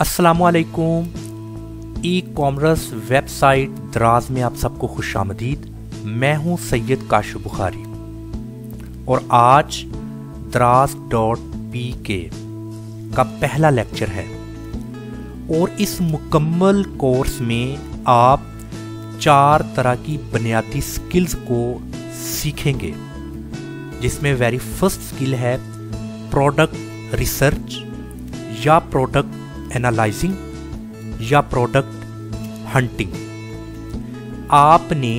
असलकुम e commerce website दराज में आप सबको खुश आमदीद मैं हूं सैयद काशु बुखारी और आज दराज डॉट पी के का पहला लेक्चर है और इस मुकम्मल कोर्स में आप चार तरह की बुनियादी स्किल्स को सीखेंगे जिसमें वेरी फर्स्ट स्किल है प्रोडक्ट रिसर्च या प्रोडक्ट एनालाइजिंग या प्रोडक्ट हंटिंग आपने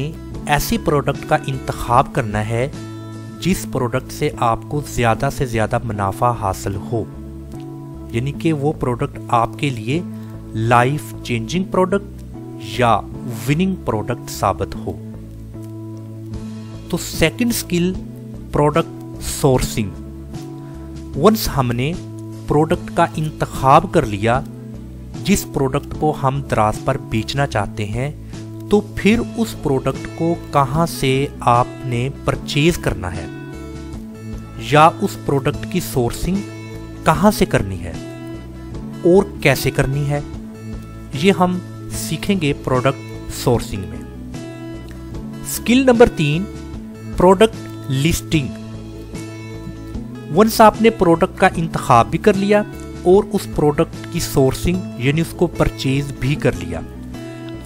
ऐसे प्रोडक्ट का इंतखब करना है जिस प्रोडक्ट से आपको ज़्यादा से ज़्यादा मुनाफा हासिल हो यानी कि वो प्रोडक्ट आपके लिए लाइफ चेंजिंग प्रोडक्ट या विनिंग प्रोडक्ट साबित हो तो second skill product sourcing once हमने प्रोडक्ट का इंतखब कर लिया जिस प्रोडक्ट को हम दराज पर बेचना चाहते हैं तो फिर उस प्रोडक्ट को कहाँ से आपने परचेज करना है या उस प्रोडक्ट की सोर्सिंग कहाँ से करनी है और कैसे करनी है ये हम सीखेंगे प्रोडक्ट सोर्सिंग में स्किल नंबर तीन प्रोडक्ट लिस्टिंग वंस आपने प्रोडक्ट का इंतखा भी कर लिया और उस प्रोडक्ट की सोर्सिंग यानी उसको परचेज भी कर लिया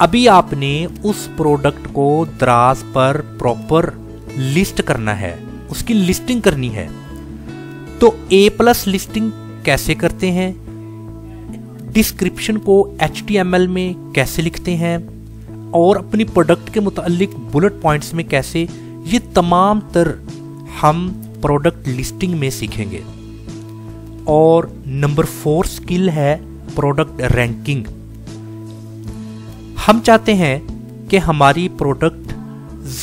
अभी आपने उस प्रोडक्ट को दराज पर प्रॉपर लिस्ट करना है उसकी लिस्टिंग करनी है तो ए प्लस लिस्टिंग कैसे करते हैं डिस्क्रिप्शन को एच में कैसे लिखते हैं और अपनी प्रोडक्ट के मुतल बुलेट पॉइंट्स में कैसे ये तमाम तर हम प्रोडक्ट लिस्टिंग में सीखेंगे और नंबर फोर स्किल है प्रोडक्ट रैंकिंग हम चाहते हैं कि हमारी प्रोडक्ट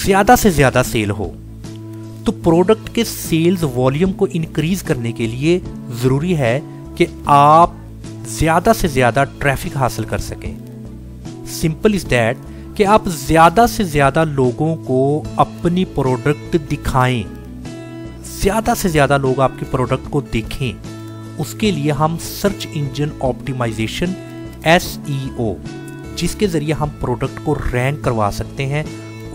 ज़्यादा से ज़्यादा सेल हो तो प्रोडक्ट के सेल्स वॉल्यूम को इंक्रीज करने के लिए ज़रूरी है कि आप ज़्यादा से ज़्यादा ट्रैफिक हासिल कर सकें सिंपल इज़ दैट कि आप ज़्यादा से ज़्यादा लोगों को अपनी प्रोडक्ट दिखाएं ज़्यादा से ज़्यादा लोग आपके प्रोडक्ट को देखें उसके लिए हम सर्च इंजन ऑप्टिमाइजेशन एस जिसके ज़रिए हम प्रोडक्ट को रैंक करवा सकते हैं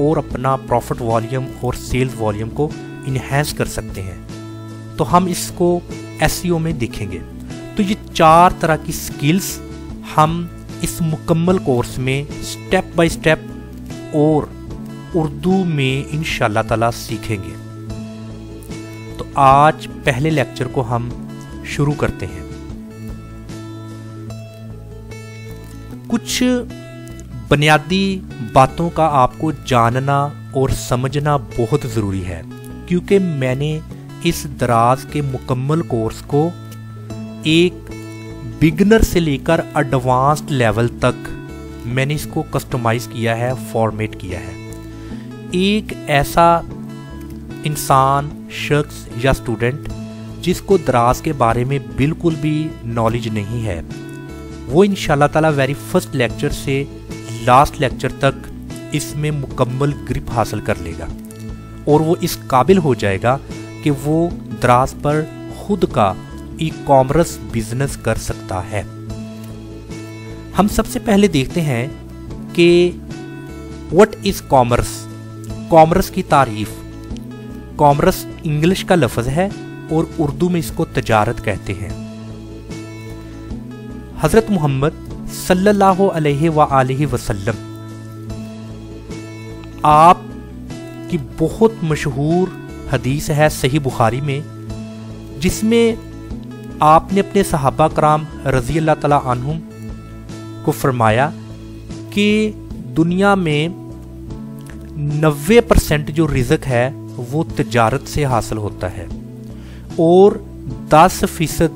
और अपना प्रॉफिट वॉल्यूम और सेल्स वॉल्यूम को इन्हेंस कर सकते हैं तो हम इसको एस e में देखेंगे तो ये चार तरह की स्किल्स हम इस मुकम्मल कोर्स में स्टेप बाय स्टेप और उर्दू में इन ताला सीखेंगे आज पहले लेक्चर को हम शुरू करते हैं कुछ बुनियादी बातों का आपको जानना और समझना बहुत ज़रूरी है क्योंकि मैंने इस दराज के मुकम्मल कोर्स को एक बिगनर से लेकर एडवांस्ड लेवल तक मैंने इसको कस्टमाइज़ किया है फॉर्मेट किया है एक ऐसा इंसान शख्स या स्टूडेंट जिसको दराज के बारे में बिल्कुल भी नॉलेज नहीं है वो इन ताला वेरी फर्स्ट लेक्चर से लास्ट लेक्चर तक इसमें मुकम्मल ग्रिप हासिल कर लेगा और वो इस काबिल हो जाएगा कि वो दराज पर खुद का ई कॉमर्स बिजनेस कर सकता है हम सबसे पहले देखते हैं कि वट इज़ कॉमर्स कॉमर्स की तारीफ़ कॉमर्स इंग्लिश का लफज है और उर्दू में इसको तजारत कहते हैं हजरत मोहम्मद सल्लल्लाहु अलैहि वसल्लम आप की बहुत मशहूर हदीस है सही बुखारी में जिसमें आपने अपने सहाबा कराम रज़ी अल्लाह तला को फरमाया कि दुनिया में नबे परसेंट जो रिजक है वो तजारत से हासिल होता है और 10 फीसद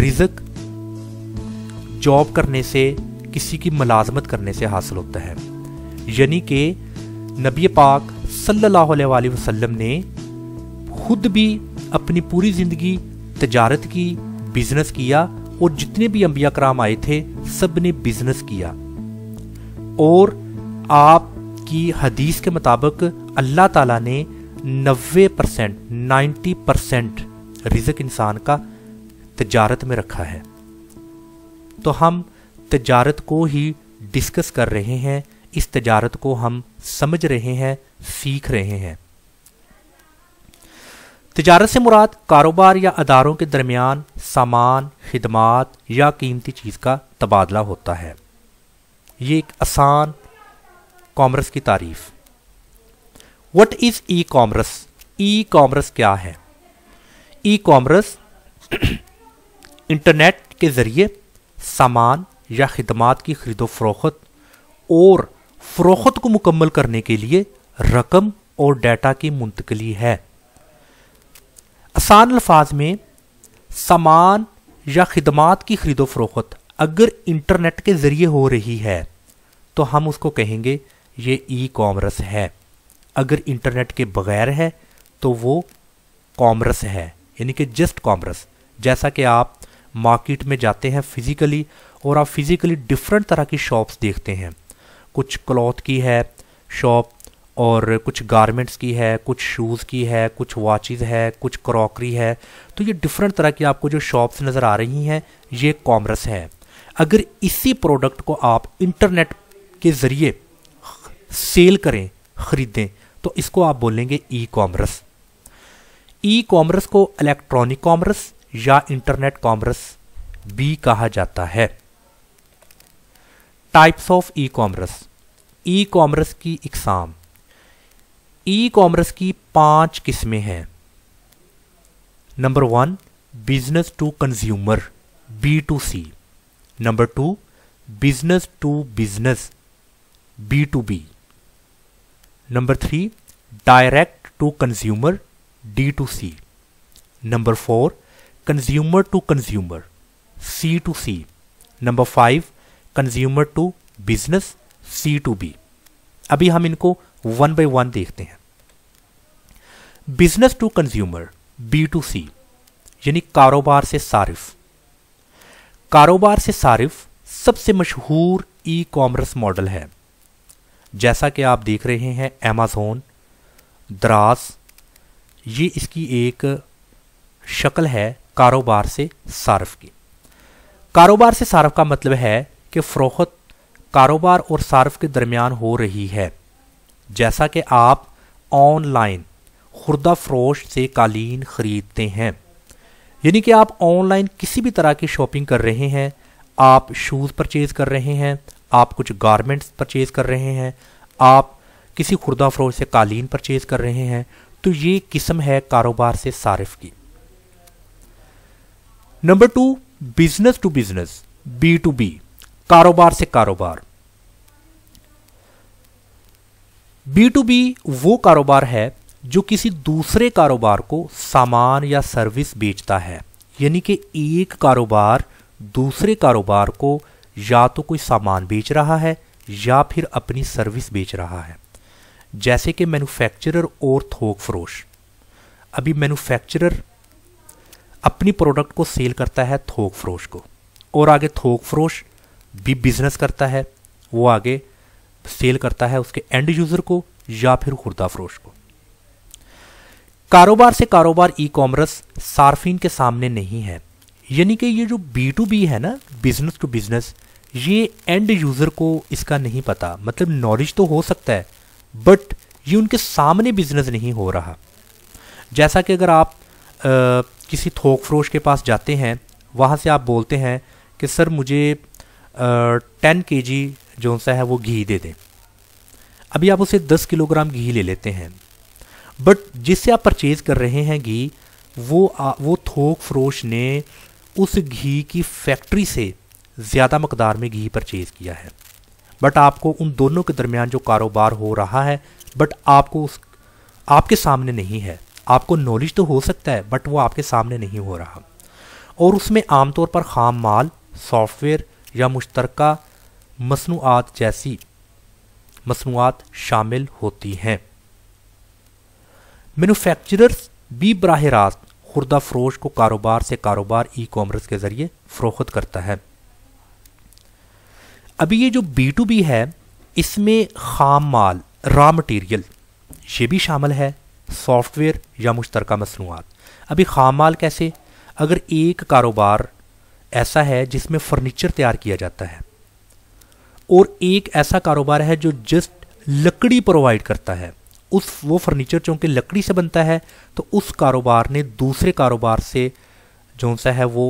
रिजक जॉब करने से किसी की मुलाजमत करने से हासिल होता है यानी कि नबी पाक सल्लल्लाहु अलैहि वसल्लम ने खुद भी अपनी पूरी ज़िंदगी तजारत की बिजनेस किया और जितने भी अम्बिया कराम आए थे सब ने बिजनेस किया और आपकी हदीस के मुताबिक अल्लाह ताला ने नब्बे परसेंट नाइन्टी परसेंट रिजक इंसान का तजारत में रखा है तो हम तजारत को ही डिस्कस कर रहे हैं इस तजारत को हम समझ रहे हैं सीख रहे हैं तजारत से मुराद कारोबार या अदारों के दरमियान सामान खदमात या कीमती चीज़ का तबादला होता है ये एक आसान कॉमर्स की तारीफ़ what is e commerce e commerce क्या है ई कॉमर्स इंटरनेट के ज़रिए सामान या खदमात की खरीदो फरोख्त और फरोख्त को मुकम्मल करने के लिए रकम और डाटा की मुंतकली है आसान अल्फाज में सामान या खदमात की खरीदो फरोख्त अगर इंटरनेट के ज़रिए हो रही है तो हम उसको कहेंगे ये ई कॉमर्स है अगर इंटरनेट के बगैर है तो वो कॉमर्स है यानी कि जस्ट कॉमर्स जैसा कि आप मार्केट में जाते हैं फिज़िकली और आप फिज़िकली डिफरेंट तरह की शॉप्स देखते हैं कुछ क्लॉथ की है शॉप और कुछ गारमेंट्स की है कुछ शूज़ की है कुछ वॉचेस है कुछ क्रॉकरी है तो ये डिफरेंट तरह की आपको जो शॉप्स नज़र आ रही हैं ये कॉमर्स है अगर इसी प्रोडक्ट को आप इंटरनेट के ज़रिए सेल करें ख़रीदें तो इसको आप बोलेंगे ई कॉमर्स ई कॉमर्स को इलेक्ट्रॉनिक कॉमर्स या इंटरनेट कॉमर्स भी कहा जाता है types of e commerce e commerce की इकसाम ई कॉमर्स की पांच किस्में हैं number one business to consumer B to C number two business to business B to B number three direct to consumer D to C number four consumer to consumer C to C number five consumer to business C to B अभी हम इनको one by one देखते हैं business to consumer B to C यानी कारोबार से सारिफ कारोबार से सारिफ सबसे मशहूर ई कॉमर्स मॉडल है जैसा कि आप देख रहे हैं अमेज़ोन द्रास ये इसकी एक शक्ल है कारोबार से सार्फ की कारोबार से सार्फ का मतलब है कि फ़रोहत कारोबार और सार्फ के दरमियान हो रही है जैसा कि आप ऑनलाइन खुर्दा फरोश से कालीन ख़रीदते हैं यानी कि आप ऑनलाइन किसी भी तरह की शॉपिंग कर रहे हैं आप शूज़ परचेज़ कर रहे हैं आप कुछ गारमेंट्स परचेज़ कर रहे हैं आप किसी खुर्दा फरोश से कालीन परचेज़ कर रहे हैं तो ये किस्म है कारोबार से सारिफ की number two business to business B to B कारोबार से कारोबार बी टू बी वो कारोबार है जो किसी दूसरे कारोबार को सामान या सर्विस बेचता है यानी कि एक कारोबार दूसरे कारोबार को या तो कोई सामान बेच रहा है या फिर अपनी सर्विस बेच रहा है जैसे कि मैन्युफैक्चरर और थोक फरोश अभी मैन्युफैक्चरर अपनी प्रोडक्ट को सेल करता है थोक फरोश को और आगे थोक फरोश भी बिजनेस करता है वो आगे सेल करता है उसके एंड यूज़र को या फिर खुर्दा फरोश को कारोबार से कारोबार ई कॉमर्स सार्फिन के सामने नहीं है यानी कि ये जो बी टू बी है ना बिजनेस टू बिजनेस ये एंड यूज़र को इसका नहीं पता मतलब नॉलेज तो हो सकता है बट ये उनके सामने बिजनेस नहीं हो रहा जैसा कि अगर आप आ, किसी थोक फ्रोश के पास जाते हैं वहाँ से आप बोलते हैं कि सर मुझे टेन के जी जो सा है वो घी दे दें अभी आप उसे दस किलोग्राम घी ले लेते हैं बट जिससे आप परचेज़ कर रहे हैं घी वो आ, वो थोक फ्रोश ने उस घी की फैक्ट्री से ज़्यादा मकदार में घी परचेज़ किया है बट आपको उन दोनों के दरमियान जो कारोबार हो रहा है बट आपको उस आपके सामने नहीं है आपको नॉलेज तो हो सकता है बट वो आपके सामने नहीं हो रहा और उसमें आमतौर पर खाम माल सॉफ्टवेयर या मुश्तरका मसनूआत जैसी मसनूआत शामिल होती हैं मैनुफैक्चरर्स भी बरह रास्त खुर्दा फरोश को कारोबार से कारोबार ई कॉमर्स के ज़रिए फ़रोख्त करता है अभी ये जो बी टू बी है इसमें खाम माल रॉ मटेरियल ये भी शामिल है सॉफ्टवेयर या मुश्तरक मसनूआत अभी खाम माल कैसे अगर एक कारोबार ऐसा है जिसमें फर्नीचर तैयार किया जाता है और एक ऐसा कारोबार है जो जस्ट लकड़ी प्रोवाइड करता है उस वो फर्नीचर चूँकि लकड़ी से बनता है तो उस कारोबार ने दूसरे कारोबार से जो सा है वो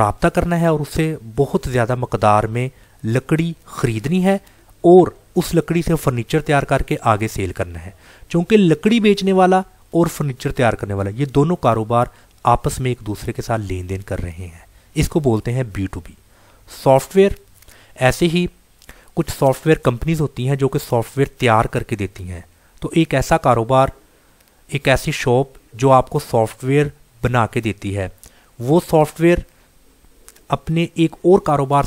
रबता करना है और उसे बहुत ज़्यादा मकदार में लकड़ी खरीदनी है और उस लकड़ी से फर्नीचर तैयार करके आगे सेल करना है क्योंकि लकड़ी बेचने वाला और फर्नीचर तैयार करने वाला ये दोनों कारोबार आपस में एक दूसरे के साथ लेन देन कर रहे हैं इसको बोलते हैं बी टू बी सॉफ्टवेयर ऐसे ही कुछ सॉफ्टवेयर कंपनीज होती हैं जो कि सॉफ्टवेयर तैयार करके देती हैं तो एक ऐसा कारोबार एक ऐसी शॉप जो आपको सॉफ्टवेयर बना के देती है वो सॉफ्टवेयर अपने एक और कारोबार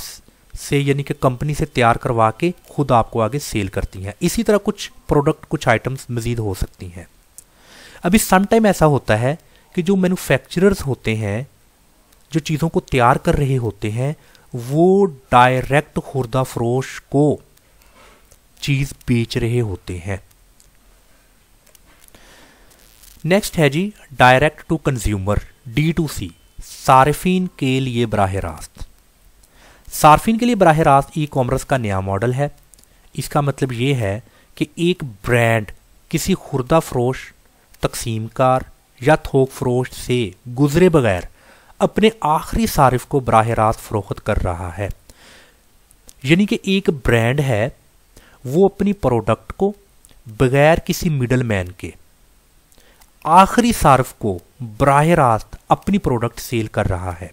से यानी कि कंपनी से तैयार करवा के खुद आपको आगे सेल करती हैं इसी तरह कुछ प्रोडक्ट कुछ आइटम्स मज़ीद हो सकती हैं अभी टाइम ऐसा होता है कि जो मैनुफैक्चरर्स होते हैं जो चीज़ों को तैयार कर रहे होते हैं वो डायरेक्ट खुर्दा फरोश को चीज़ बेच रहे होते हैं नेक्स्ट है जी direct to consumer D to C सार्फिन के लिए बरह रास्त सार्फिन के लिए बरह रास्त ई कॉमर्स का नया मॉडल है इसका मतलब ये है कि एक ब्रांड किसी खुर्दा फरोश तकसीम कार या थोक फरोश से गुजरे बगैर अपने आखिरी सार्फ़ को बरह रास्त फ़रोख्त कर रहा है यानी कि एक ब्रांड है वो अपनी प्रोडक्ट को बगैर किसी मिडल मैन के आखिरी सार्फ को बरह रास्त अपनी प्रोडक्ट सेल कर रहा है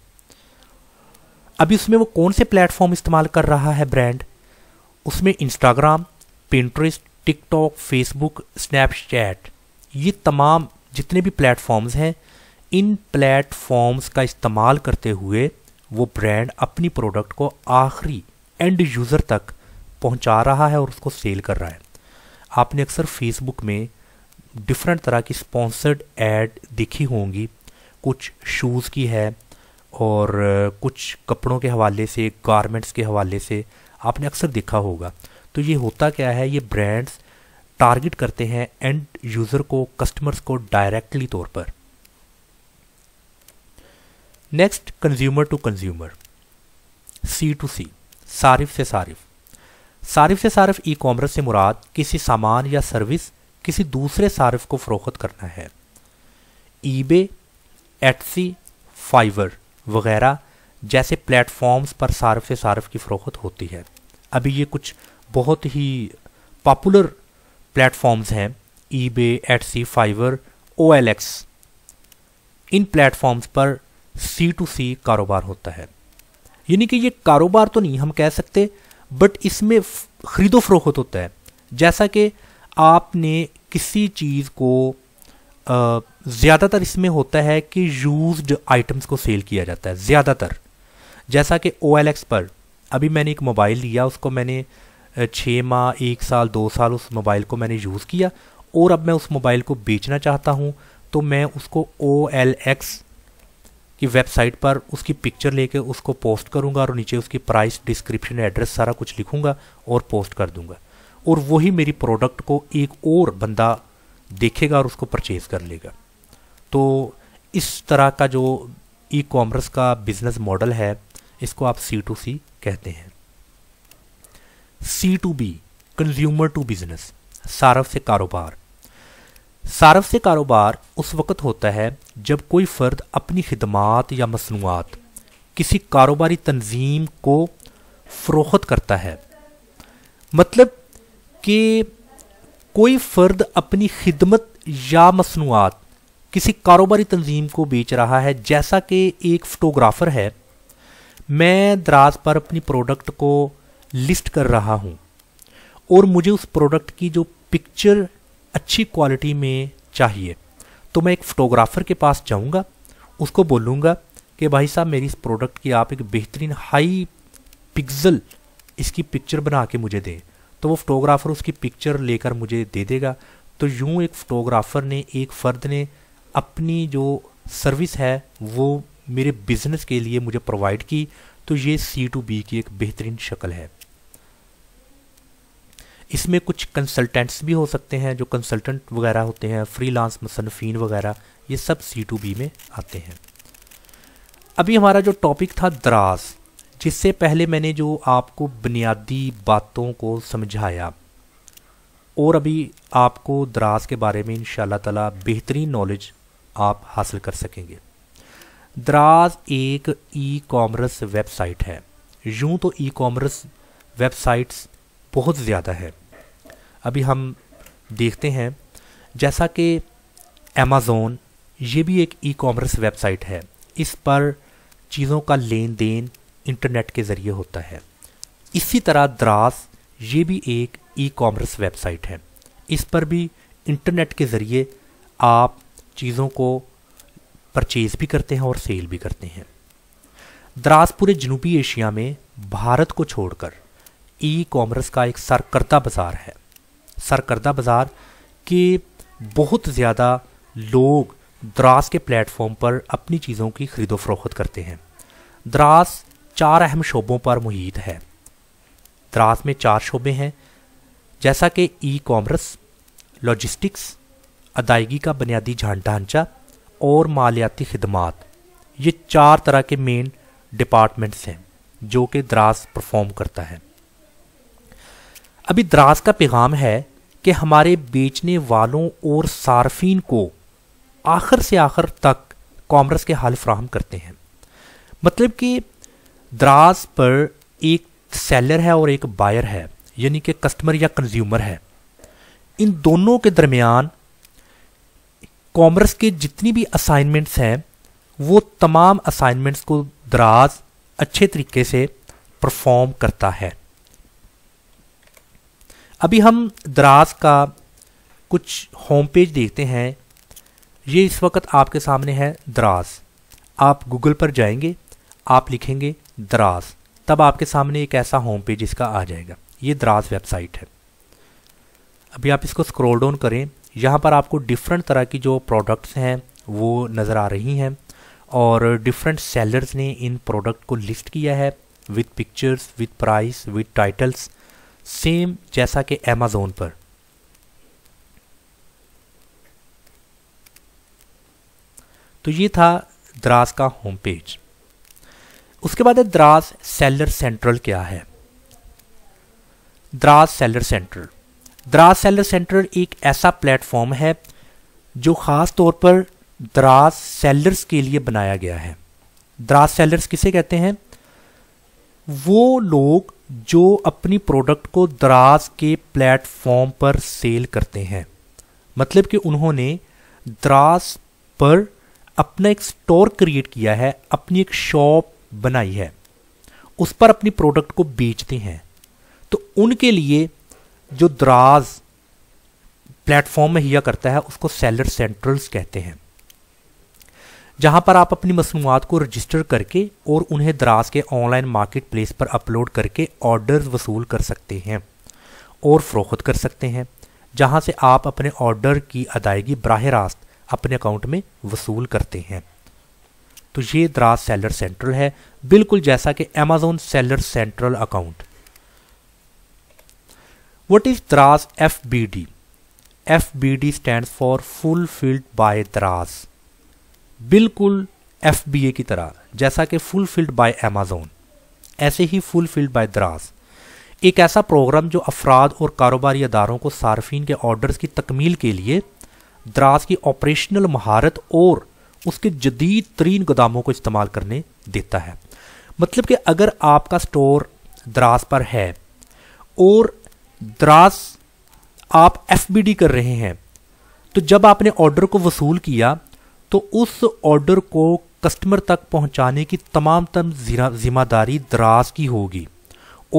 अभी उसमें वो कौन से प्लेटफॉर्म इस्तेमाल कर रहा है ब्रांड उसमें Instagram Pinterest TikTok Facebook Snapchat ये तमाम जितने भी प्लेटफॉर्म्स हैं इन प्लेटफॉर्म्स का इस्तेमाल करते हुए वो ब्रांड अपनी प्रोडक्ट को आखिरी एंड यूज़र तक पहुंचा रहा है और उसको सेल कर रहा है आपने अक्सर फेसबुक में डिफरेंट तरह की स्पॉन्सर्ड एड दिखी होंगी कुछ शूज़ की है और कुछ कपड़ों के हवाले से गारमेंट्स के हवाले से आपने अक्सर देखा होगा तो ये होता क्या है ये ब्रांड्स टारगेट करते हैं एंड यूज़र को कस्टमर्स को डायरेक्टली तौर पर next consumer to consumer C to C सारिफ से सारिफ सारिफ से सारिफ ई कॉमर्स से मुराद किसी सामान या सर्विस किसी दूसरे सारिफ को फ़रोख्त करना है ई बे एटसी फाइवर वगैरह जैसे प्लेटफॉर्म्स पर सार्फ से सार्फ की फ़रोख्त होती है अभी ये कुछ बहुत ही पॉपुलर प्लेटफॉर्म्स हैं eBay Etsy Fiverr O L X इन प्लेटफॉर्म्स पर सी टू सी कारोबार होता है यानी कि ये कारोबार तो नहीं हम कह सकते बट इसमें ख़रीदो फरोख्त होता है जैसा कि आपने किसी चीज़ को ज़्यादातर इसमें होता है कि यूज्ड आइटम्स को सेल किया जाता है ज़्यादातर जैसा कि ओ पर अभी मैंने एक मोबाइल लिया उसको मैंने छः माह एक साल दो साल उस मोबाइल को मैंने यूज़ किया और अब मैं उस मोबाइल को बेचना चाहता हूँ तो मैं उसको ओ की वेबसाइट पर उसकी पिक्चर लेके उसको पोस्ट करूँगा और नीचे उसकी प्राइस डिस्क्रिप्शन एड्रेस सारा कुछ लिखूँगा और पोस्ट कर दूँगा और वही मेरी प्रोडक्ट को एक और बंदा देखेगा और उसको परचेज कर लेगा तो इस तरह का जो ई कॉमर्स का बिजनेस मॉडल है इसको आप सी टू सी कहते हैं C to B consumer to business सारफ से कारोबार सारफ से कारोबार उस वक्त होता है जब कोई फ़र्द अपनी खदमात या मसनूआत किसी कारोबारी तंजीम को फ़रोख्त करता है मतलब कि कोई फ़र्द अपनी खिदमत या मसनूआत किसी कारोबारी तंजीम को बेच रहा है जैसा कि एक फ़ोटोग्राफ़र है मैं दराज पर अपनी प्रोडक्ट को लिस्ट कर रहा हूँ और मुझे उस प्रोडक्ट की जो पिक्चर अच्छी क्वालिटी में चाहिए तो मैं एक फ़ोटोग्राफ़र के पास जाऊँगा उसको बोलूँगा कि भाई साहब मेरी इस प्रोडक्ट की आप एक बेहतरीन हाई पिक्सल इसकी पिक्चर बना के मुझे दें तो वो फोटोग्राफर उसकी पिक्चर लेकर मुझे दे देगा तो यूँ एक फोटोग्राफर ने एक फ़र्द ने अपनी जो सर्विस है वो मेरे बिज़नेस के लिए मुझे प्रोवाइड की तो ये सी टू बी की एक बेहतरीन शक्ल है इसमें कुछ कंसल्टेंट्स भी हो सकते हैं जो कंसल्टेंट वगैरह होते हैं फ्रीलांस मुसनफिन वगैरह ये सब सी टू बी में आते हैं अभी हमारा जो टॉपिक था दराज जिससे पहले मैंने जो आपको बुनियादी बातों को समझाया और अभी आपको दराज के बारे में इन ताला बेहतरीन नॉलेज आप हासिल कर सकेंगे दराज एक ई कॉमर्स वेबसाइट है यूँ तो ई कॉमर्स वेबसाइट्स बहुत ज़्यादा है अभी हम देखते हैं जैसा कि अमेज़ोन ये भी एक ई कॉमर्स वेबसाइट है इस पर चीज़ों का लेन देन इंटरनेट के ज़रिए होता है इसी तरह द्रास ये भी एक ई कॉमर्स वेबसाइट है इस पर भी इंटरनेट के ज़रिए आप चीज़ों को परचेज़ भी करते हैं और सेल भी करते हैं द्रास पूरे जनूबी एशिया में भारत को छोड़कर ई कॉमर्स का एक सरकर्दा बाज़ार है सरकर्दा बाज़ार के बहुत ज़्यादा लोग द्रास के प्लेटफॉर्म पर अपनी चीज़ों की ख़रीदो फरोख्त करते हैं द्रास चार अहम शोबों पर मुहित है द्रास में चार शोबे हैं जैसा कि ई कॉमर्स लॉजिस्टिक्स अदायगी का बुनियादी ढांचा और मालियाती खदमात ये चार तरह के मेन डिपार्टमेंट्स हैं जो कि द्रास परफॉर्म करता है अभी द्रास का पैगाम है कि हमारे बेचने वालों और सार्फिन को आखिर से आखिर तक कॉमर्स के हाल फ्राहम करते हैं मतलब कि द्रास पर एक सेलर है और एक बायर है यानी कि कस्टमर या कंज्यूमर है इन दोनों के दरमियान कॉमर्स के जितनी भी असाइनमेंट्स हैं वो तमाम असाइनमेंट्स को दराज अच्छे तरीके से परफॉर्म करता है अभी हम दराज का कुछ होम पेज देखते हैं ये इस वक्त आपके सामने है दराज आप गूगल पर जाएंगे आप लिखेंगे द्रास तब आपके सामने एक ऐसा होम पेज इसका आ जाएगा ये द्रास वेबसाइट है अभी आप इसको स्क्रॉल डाउन करें यहाँ पर आपको डिफरेंट तरह की जो प्रोडक्ट्स हैं वो नज़र आ रही हैं और डिफरेंट सेलर्स ने इन प्रोडक्ट को लिस्ट किया है with pictures with price with titles same जैसा कि अमेज़ोन पर तो ये था द्रास का होम पेज उसके बाद है द्रास सेलर सेंट्रल क्या है द्रास सेलर सेंट्रल द्रास सेलर सेंट्रल एक ऐसा प्लेटफॉर्म है जो ख़ास तौर पर द्रास सेलर्स के लिए बनाया गया है द्रास सेलर्स किसे कहते हैं वो लोग जो अपनी प्रोडक्ट को द्रास के प्लेटफॉर्म पर सेल करते हैं मतलब कि उन्होंने द्रास पर अपना एक स्टोर क्रिएट किया है अपनी एक शॉप बनाई है उस पर अपनी प्रोडक्ट को बेचते हैं तो उनके लिए जो द्राज प्लेटफॉर्म मुहैया करता है उसको सेलर सेंट्रल्स कहते हैं जहां पर आप अपनी मसनूआत को रजिस्टर करके और उन्हें द्रास के ऑनलाइन मार्केट प्लेस पर अपलोड करके ऑर्डर वसूल कर सकते हैं और फ़रोख्त कर सकते हैं जहां से आप अपने ऑर्डर की अदायगी बरह रास्त अपने अकाउंट में वसूल करते हैं तो ये द्रास सेलर सेंट्रल है बिल्कुल जैसा कि Amazon seller central account what is द्रास F B D F B D stand for fulfilled by द्रास बिल्कुल एफ बी ए की तरह जैसा कि फुल फील्ड बाय अमेजोन ऐसे ही फुल फील्ड बाय द्रास एक ऐसा प्रोग्राम जो अफराद और कारोबारी अदारों को सार्फिन के ऑर्डर्स की तकमील के लिए द्रास की ऑपरेशनल महारत और उसके जदीद तरीन गोदामों को इस्तेमाल करने देता है मतलब कि अगर आपका स्टोर दराज पर है और दराज आप एफ कर रहे हैं तो जब आपने ऑर्डर को वसूल किया तो उस ऑर्डर को कस्टमर तक पहुंचाने की तमाम तम जिम्मेदारी दराज की होगी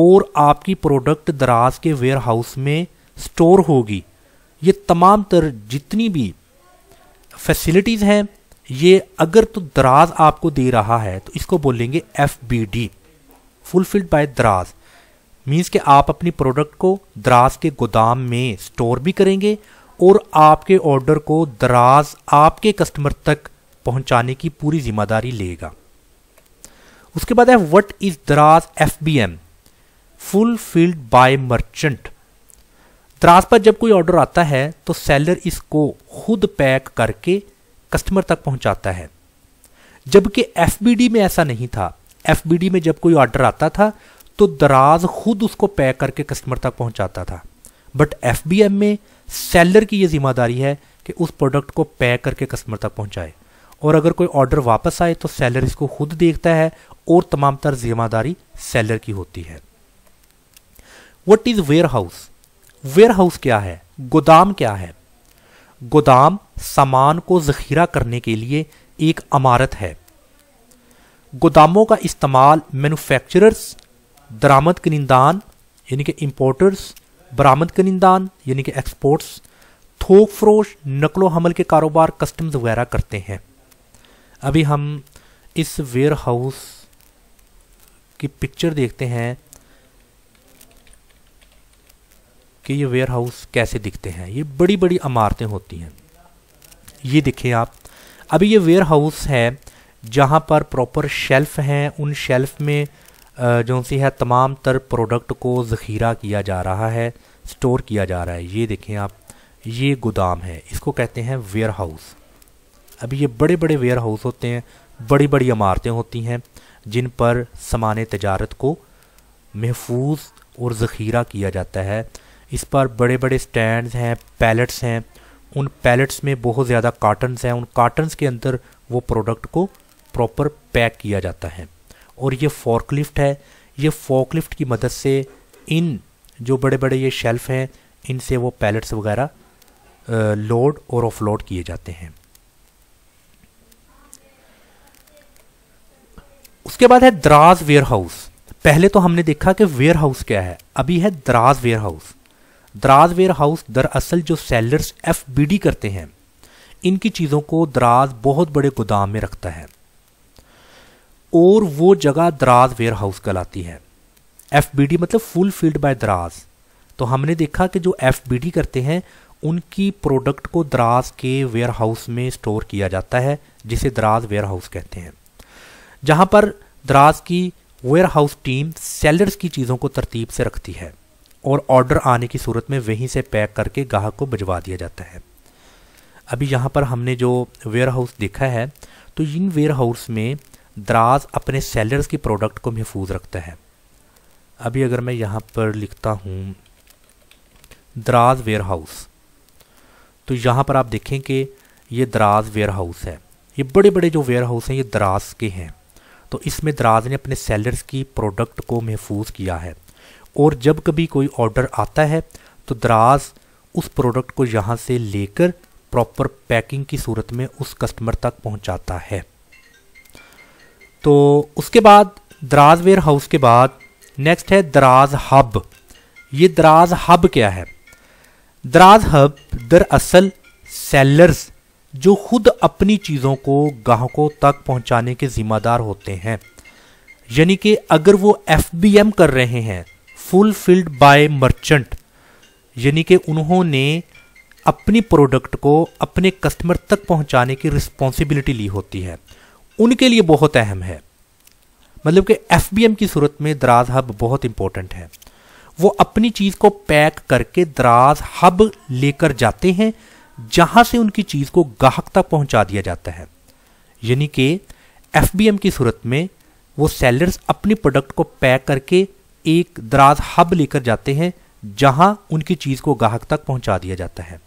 और आपकी प्रोडक्ट दराज के वेयर हाउस में स्टोर होगी ये तमाम तर जितनी भी फैसिलिटीज़ हैं ये अगर तो दराज आपको दे रहा है तो इसको बोलेंगे F B D fulfilled by Daraz means के आप अपनी प्रोडक्ट को दराज के गोदाम में स्टोर भी करेंगे और आपके ऑर्डर को दराज आपके कस्टमर तक पहुंचाने की पूरी जिम्मेदारी लेगा उसके बाद है what is Daraz F B M fulfilled by merchant Daraz पर जब कोई ऑर्डर आता है तो सेलर इसको खुद पैक करके कस्टमर तक पहुंचाता है जबकि एफ में ऐसा नहीं था एफ में जब कोई ऑर्डर आता था तो दराज खुद उसको पैक करके कस्टमर तक पहुंचाता था बट एफ में सेलर की ये जिम्मेदारी है कि उस प्रोडक्ट को पैक करके कस्टमर तक पहुंचाए और अगर कोई ऑर्डर वापस आए तो सेलर इसको खुद देखता है और तमाम तर जिम्मेदारी सेलर की होती है what is warehouse warehouse क्या है गोदाम क्या है गोदाम सामान को जखीरा करने के लिए एक अमारत है गोदामों का इस्तेमाल मैनुफैक्चरर्स दरामद कनिंदान यानी कि इम्पोर्टर्स बरामद कनिंदान यानी कि एक्सपोर्ट्स थोक फरोश नकलो हमल के कारोबार कस्टम्स वगैरह करते हैं अभी हम इस वेयर हाउस की पिक्चर देखते हैं कि ये वेयर हाउस कैसे दिखते हैं ये बड़ी बड़ी इमारतें होती हैं ये देखें आप अभी ये वेयर हाउस है जहाँ पर प्रॉपर शेल्फ़ हैं उन शेल्फ़ में जो सी है तमाम तर प्रोडक्ट को ज़ख़ीरा किया जा रहा है स्टोर किया जा रहा है ये देखें आप ये गोदाम है इसको कहते हैं वेयर हाउस अभी ये बड़े बड़े वेयर हाउस होते हैं बड़ी बड़ी इमारतें होती हैं जिन पर सामान तजारत को महफूज और ज़ख़ीरा किया जाता है इस पर बड़े बड़े स्टैंड हैं पैलेट्स हैं उन पैलेट्स में बहुत ज़्यादा कार्टन्स हैं उन कार्टन्स के अंदर वो प्रोडक्ट को प्रॉपर पैक किया जाता है और ये फोर्कलिफ्ट है ये फोर्कलिफ्ट की मदद से इन जो बड़े बड़े ये शेल्फ़ हैं इनसे वो पैलेट्स वगैरह लोड और ऑफलोड किए जाते हैं उसके बाद है द्राज वेयर हाउस पहले तो हमने देखा कि वेयर हाउस क्या है अभी है Daraz warehouse Daraz warehouse दरअसल जो सेलर्स एफ करते हैं इनकी चीज़ों को दराज बहुत बड़े गोदाम में रखता है और वो जगह दराज वेयर हाउस कहलाती है एफ मतलब फुल फील्ड बाय दराज तो हमने देखा कि जो एफ करते हैं उनकी प्रोडक्ट को दराज के वेयर हाउस में स्टोर किया जाता है जिसे दराज वेयर हाउस कहते हैं जहाँ पर दराज की वेयर हाउस टीम सेलर्स की चीज़ों को तरतीब से रखती है और ऑर्डर आने की सूरत में वहीं से पैक करके गाहक को भिजवा दिया जाता है अभी यहाँ पर हमने जो वेयर हाउस देखा है तो इन वेयर हाउस में दराज अपने सेलर्स की प्रोडक्ट को महफूज रखता है अभी अगर मैं यहाँ पर लिखता हूँ दराज वेयर हाउस तो यहाँ पर आप देखें कि ये दराज वेयर हाउस है ये बड़े बड़े जो वेयर हाउस हैं ये दराज के हैं तो इसमें दराज ने अपने सेलर्स की प्रोडक्ट को महफूज किया है और जब कभी कोई ऑर्डर आता है तो दराज उस प्रोडक्ट को यहाँ से लेकर प्रॉपर पैकिंग की सूरत में उस कस्टमर तक पहुँचाता है तो उसके बाद दराज वेयर हाउस के बाद नेक्स्ट है दराज हब ये दराज हब क्या है दराज हब दरअसल सेलर्स जो खुद अपनी चीज़ों को ग्राहकों तक पहुंचाने के ज़िम्मेदार होते हैं यानी कि अगर वो एफ कर रहे हैं फुलफिल्ड बाय मर्चेंट यानी कि उन्होंने अपनी प्रोडक्ट को अपने कस्टमर तक पहुंचाने की रिस्पॉन्सिबिलिटी ली होती है उनके लिए बहुत अहम है मतलब कि एफ की सूरत में दराज हब बहुत इंपॉर्टेंट है वो अपनी चीज़ को पैक करके दराज हब लेकर जाते हैं जहां से उनकी चीज़ को गाहक तक पहुंचा दिया जाता है यानी कि एफ की सूरत में वो सेलर्स अपनी प्रोडक्ट को पैक करके एक दराज हब लेकर जाते हैं जहां उनकी चीज़ को ग्राहक तक पहुंचा दिया जाता है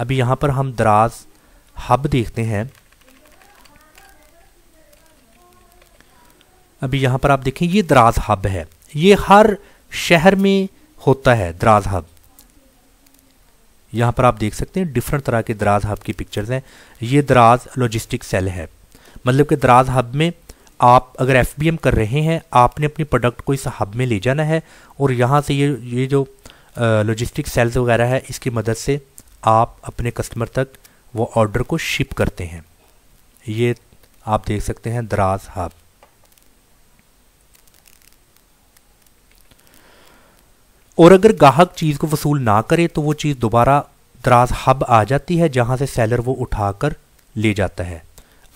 अभी यहां पर हम दराज हब देखते हैं अभी यहां पर आप देखें ये दराज हब है ये हर शहर में होता है दराज हब यहाँ पर आप देख सकते हैं डिफरेंट तरह के दराज हब की पिक्चर्स हैं ये दराज लॉजिस्टिक सेल है मतलब कि दराज हब में आप अगर एफ कर रहे हैं आपने अपने प्रोडक्ट को इस हब में ले जाना है और यहाँ से ये ये जो लॉजिस्टिक सेल्स वगैरह है इसकी मदद से आप अपने कस्टमर तक वो ऑर्डर को शिप करते हैं ये आप देख सकते हैं दराज हब और अगर ग्राहक चीज़ को वसूल ना करे तो वो चीज़ दोबारा दराज हब आ जाती है जहाँ से सेलर वो उठाकर ले जाता है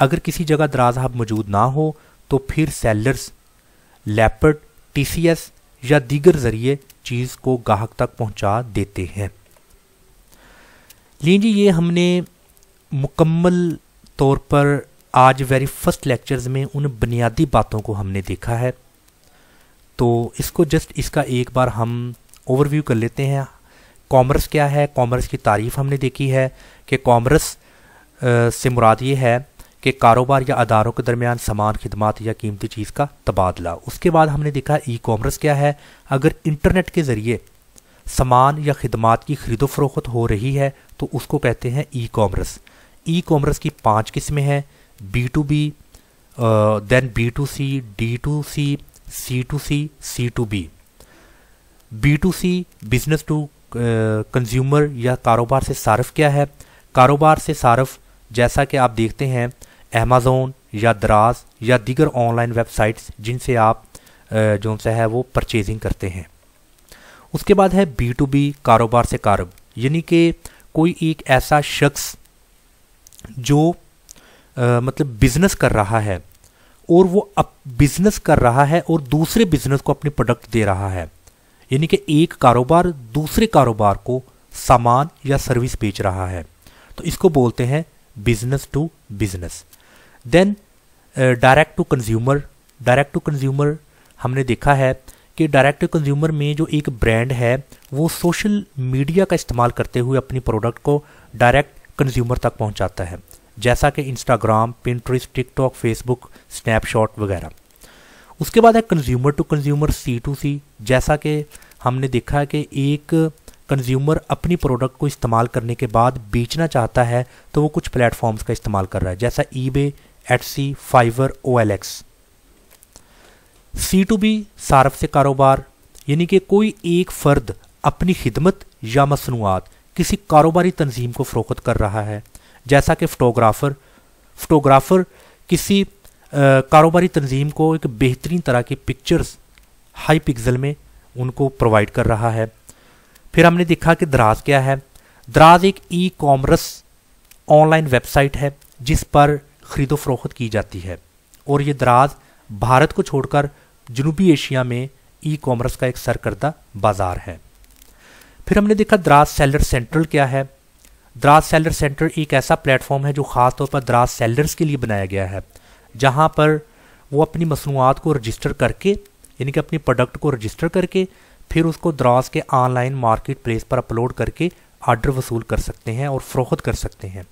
अगर किसी जगह दराज हब मौजूद ना हो तो फिर सेलर्स लेपर्ड टी या दीगर जरिए चीज़ को गाहक तक पहुंचा देते हैं लीजिए ये हमने मुकम्मल तौर पर आज वेरी फर्स्ट लेक्चर्स में उन बुनियादी बातों को हमने देखा है तो इसको जस्ट इसका एक बार हम ओवरव्यू कर लेते हैं कॉमर्स क्या है कॉमर्स की तारीफ हमने देखी है कि कॉमर्स से मुराद ये है के कारोबार या अदारों के दरमियान सामान खदमात या कीमती चीज़ का तबादला उसके बाद हमने देखा ई कॉमर्स क्या है अगर इंटरनेट के ज़रिए सामान या खदमात की खरीदो फरोख्त हो रही है तो उसको कहते हैं ई कॉमर्स ई कॉमर्स की पाँच किस्में हैं B to B then B to C D to C C to C C to B B to C business to consumer या कारोबार से सार्फ़ क्या है कारोबार से सार्फ़ जैसा कि आप देखते हैं अमेज़ोन या दराज या दीगर ऑनलाइन वेबसाइट्स जिनसे आप जो सा है वो परचेजिंग करते हैं उसके बाद है बी टू बी कारोबार से कारब यानी कि कोई एक ऐसा शख्स जो आ, मतलब बिज़नेस कर रहा है और वो अब बिज़नेस कर रहा है और दूसरे बिज़नेस को अपने प्रोडक्ट दे रहा है यानी कि एक कारोबार दूसरे कारोबार को सामान या सर्विस बेच रहा है तो इसको बोलते हैं business to business then direct to consumer direct to consumer हमने देखा है कि डायरेक्ट टू कंज्यूमर में जो एक ब्रांड है वो सोशल मीडिया का इस्तेमाल करते हुए अपनी प्रोडक्ट को डायरेक्ट कंज्यूमर तक पहुंचाता है जैसा कि Instagram Pinterest TikTok Facebook snapshot वगैरह उसके बाद है consumer to consumer C to C जैसा कि हमने देखा कि एक कंज्यूमर अपनी प्रोडक्ट को इस्तेमाल करने के बाद बेचना चाहता है तो वो कुछ प्लेटफॉर्म्स का इस्तेमाल कर रहा है जैसा Etsy Fiverr O L X C to B सार्फ से कारोबार यानी कि कोई एक फ़र्द अपनी खिदमत या मसनूआत किसी कारोबारी तंजीम को फ़रोख्त कर रहा है जैसा कि फ़ोटोग्राफ़र फ़ोटोग्राफ़र किसी कारोबारी तंजीम को एक बेहतरीन तरह की पिक्चर्स हाई पिक्सल में उनको प्रोवाइड कर रहा है फिर हमने देखा कि दराज क्या है दराज एक ई कॉमर्स ऑनलाइन वेबसाइट है जिस पर खरीदो फरोख्त की जाती है और ये दराज भारत को छोड़कर जनूबी एशिया में ई कॉमर्स का एक सरकर्दा बाजार है फिर हमने देखा द्रास सेलर सेंट्रल क्या है द्रास सेलर सेंटर एक ऐसा प्लेटफॉर्म है जो ख़ास तौर पर द्रास सेलर्स के लिए बनाया गया है जहाँ पर वो अपनी मसनूआत को रजिस्टर करके यानी कि अपने प्रोडक्ट को रजिस्टर करके फिर उसको द्रास के ऑनलाइन मार्केट प्लेस पर अपलोड करके आर्डर वसूल कर सकते हैं और फ़रोख्त कर सकते हैं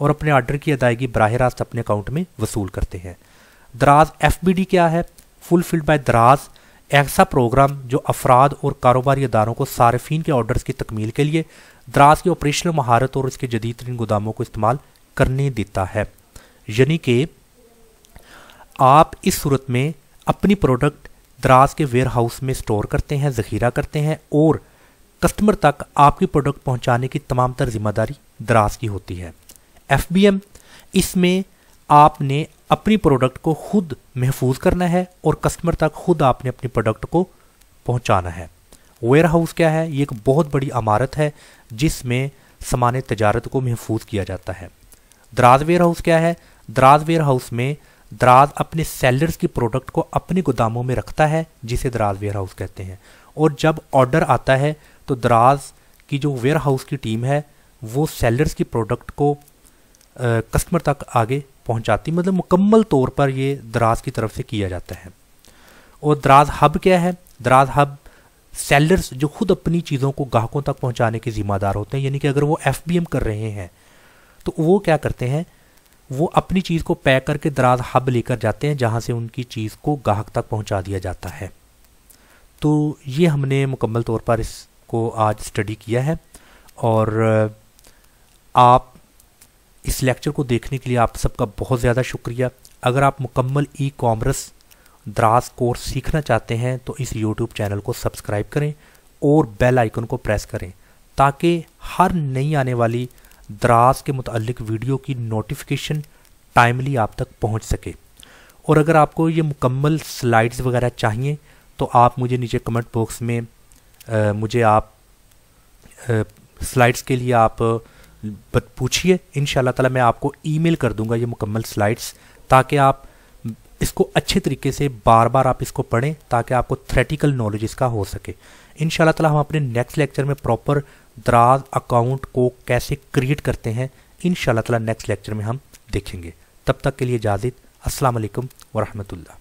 और अपने ऑर्डर की अदायगी बरह रास्त अपने अकाउंट में वसूल करते हैं दराज एफ क्या है फुलफिल्ड बाय दराज ऐसा प्रोग्राम जो अफराद और कारोबारी अदारों को सार्फिन के ऑर्डर्स की तकमील के लिए दराज की ऑपरेशनल महारत और इसके जदीद तरीन गोदामों को इस्तेमाल करने देता है यानी कि आप इस सूरत में अपनी प्रोडक्ट दराज के वेयर हाउस में स्टोर करते हैं ज़खीरा करते हैं और कस्टमर तक आपकी प्रोडक्ट पहुंचाने की तमाम तर जिम्मेदारी दराज की होती है एफ इसमें आपने अपनी प्रोडक्ट को खुद महफूज करना है और कस्टमर तक खुद आपने अपनी प्रोडक्ट को पहुंचाना है वेयर हाउस क्या है ये एक बहुत बड़ी अमारत है जिसमें सामान तजारत को महफूज किया जाता है दराज वेयर हाउस क्या है दराज वेयर हाउस में दराज अपने सेलर्स की प्रोडक्ट को अपने गोदामों में रखता है जिसे दराज वेयर हाउस कहते हैं और जब ऑर्डर आता है तो दराज की जो वेयर हाउस की टीम है वो सेलर्स की प्रोडक्ट को कस्टमर तक आगे पहुंचाती मतलब मुकम्मल तौर पर ये दराज की तरफ से किया जाता है और दराज हब क्या है दराज हब सेलर्स जो खुद अपनी चीज़ों को गाहकों तक पहुंचाने के ज़िम्मेदार होते हैं यानी कि अगर वो एफ कर रहे हैं तो वो क्या करते हैं वो अपनी चीज़ को पैक करके दराज हब लेकर जाते हैं जहाँ से उनकी चीज़ को गाहक तक पहुँचा दिया जाता है तो ये हमने मुकम्मल तौर पर इसको आज स्टडी किया है और आप इस लेक्चर को देखने के लिए आप सबका बहुत ज़्यादा शुक्रिया अगर आप मुकम्मल ई कॉमर्स द्रास कोर्स सीखना चाहते हैं तो इस यूट्यूब चैनल को सब्सक्राइब करें और बेल आइकन को प्रेस करें ताकि हर नई आने वाली द्रास के मुतलक वीडियो की नोटिफिकेशन टाइमली आप तक पहुंच सके और अगर आपको ये मुकम्मल स्लाइड्स वगैरह चाहिए तो आप मुझे नीचे कमेंट बॉक्स में आ, मुझे आप आ, स्लाइड्स के लिए आप बट पूछिए इन ताला मैं आपको ईमेल कर दूंगा ये मुकम्मल स्लाइड्स ताकि आप इसको अच्छे तरीके से बार बार आप इसको पढ़ें ताकि आपको थ्रेटिकल नॉलेज इसका हो सके इन ताला हम अपने नेक्स्ट लेक्चर में प्रॉपर दराज अकाउंट को कैसे क्रिएट करते हैं इन ताला नेक्स्ट लेक्चर में हम देखेंगे तब तक के लिए इजाज़त असलकम वरहमतुल्ला